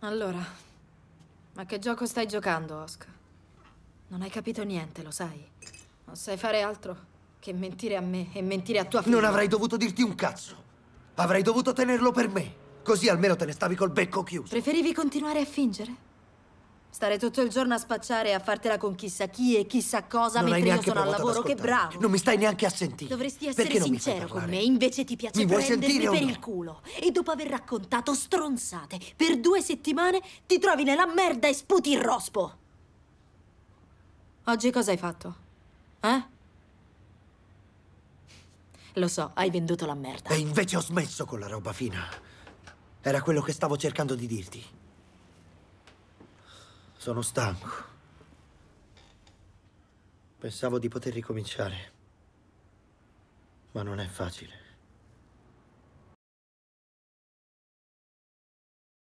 Allora, ma che gioco stai giocando, Oscar? Non hai capito niente, lo sai. Non sai fare altro che mentire a me e mentire a tua figlia. Non avrei dovuto dirti un cazzo. Avrei dovuto tenerlo per me. Così almeno te ne stavi col becco chiuso. Preferivi continuare a fingere? Stare tutto il giorno a spacciare e a fartela con chissà chi e chissà cosa non mentre io sono al lavoro, che bravo! Non mi stai neanche a sentire. Dovresti essere Perché sincero con me, invece ti piace mi prendermi per no? il culo. E dopo aver raccontato stronzate per due settimane, ti trovi nella merda e sputi il rospo! Oggi cosa hai fatto? Eh? Lo so, hai venduto la merda. E invece ho smesso con la roba fina. Era quello che stavo cercando di dirti. Sono stanco. Pensavo di poter ricominciare, ma non è facile.